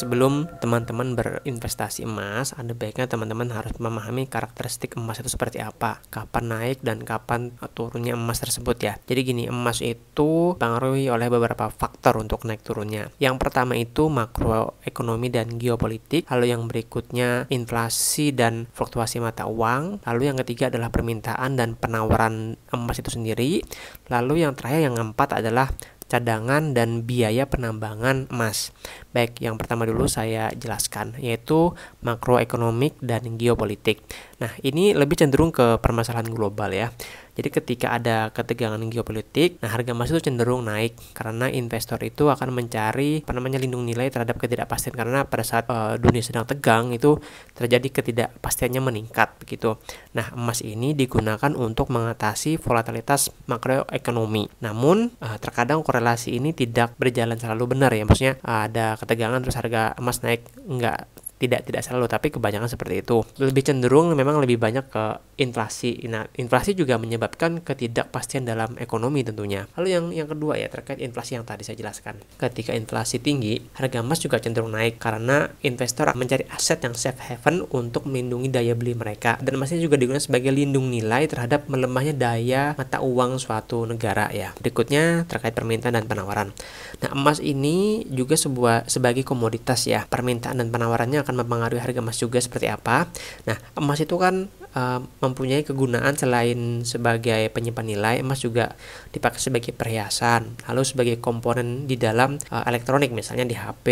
sebelum teman-teman berinvestasi emas, ada baiknya teman-teman harus memahami karakteristik emas itu seperti apa, kapan naik dan kapan turunnya emas tersebut ya. Jadi gini, emas itu dipengaruhi oleh beberapa faktor untuk naik turunnya. Yang pertama itu makroekonomi dan geopolitik, lalu yang berikutnya inflasi dan fluktuasi mata uang, lalu yang ketiga adalah permintaan dan penawaran emas itu sendiri, lalu yang terakhir yang keempat adalah cadangan dan biaya penambangan emas. Baik, yang pertama dulu saya jelaskan yaitu makroekonomik dan geopolitik. Nah, ini lebih cenderung ke permasalahan global ya. Jadi ketika ada ketegangan geopolitik, nah harga emas itu cenderung naik karena investor itu akan mencari apa namanya lindung nilai terhadap ketidakpastian karena pada saat uh, dunia sedang tegang itu terjadi ketidakpastiannya meningkat begitu. Nah, emas ini digunakan untuk mengatasi volatilitas makroekonomi. Namun uh, terkadang korelasi ini tidak berjalan selalu benar ya. Maksudnya eh, ada ketegangan terus harga emas naik enggak tidak tidak selalu tapi kebanyakan seperti itu lebih cenderung memang lebih banyak ke inflasi nah inflasi juga menyebabkan ketidakpastian dalam ekonomi tentunya lalu yang yang kedua ya terkait inflasi yang tadi saya jelaskan ketika inflasi tinggi harga emas juga cenderung naik karena investor mencari aset yang safe haven untuk melindungi daya beli mereka dan emasnya juga digunakan sebagai lindung nilai terhadap melemahnya daya mata uang suatu negara ya berikutnya terkait permintaan dan penawaran nah emas ini juga sebuah sebagai komoditas ya permintaan dan penawarannya akan mempengaruhi harga emas juga seperti apa. Nah, emas itu kan uh, mempunyai kegunaan selain sebagai penyimpan nilai, emas juga dipakai sebagai perhiasan, lalu sebagai komponen di dalam uh, elektronik misalnya di HP,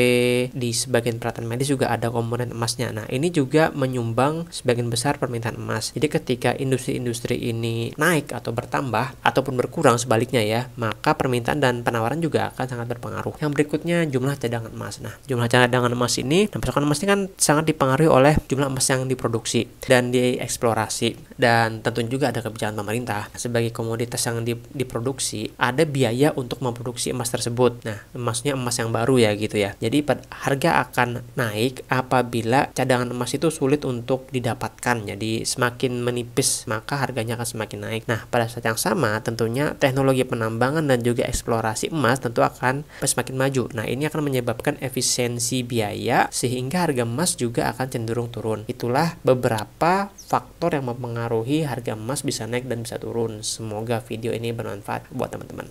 di sebagian peralatan medis juga ada komponen emasnya. Nah, ini juga menyumbang sebagian besar permintaan emas. Jadi ketika industri-industri ini naik atau bertambah ataupun berkurang sebaliknya ya, maka permintaan dan penawaran juga akan sangat berpengaruh. Yang berikutnya jumlah cadangan emas. Nah, jumlah cadangan emas ini, nah pasokan emas ini kan sangat dipengaruhi oleh jumlah emas yang diproduksi dan dieksplorasi eksplorasi dan tentu juga ada kebijakan pemerintah sebagai komoditas yang diproduksi ada biaya untuk memproduksi emas tersebut nah emasnya emas yang baru ya gitu ya jadi harga akan naik apabila cadangan emas itu sulit untuk didapatkan jadi semakin menipis maka harganya akan semakin naik nah pada saat yang sama tentunya teknologi penambangan dan juga eksplorasi emas tentu akan semakin maju nah ini akan menyebabkan efisiensi biaya sehingga harga emas juga akan cenderung turun itulah beberapa faktor faktor yang mempengaruhi harga emas bisa naik dan bisa turun. Semoga video ini bermanfaat buat teman-teman.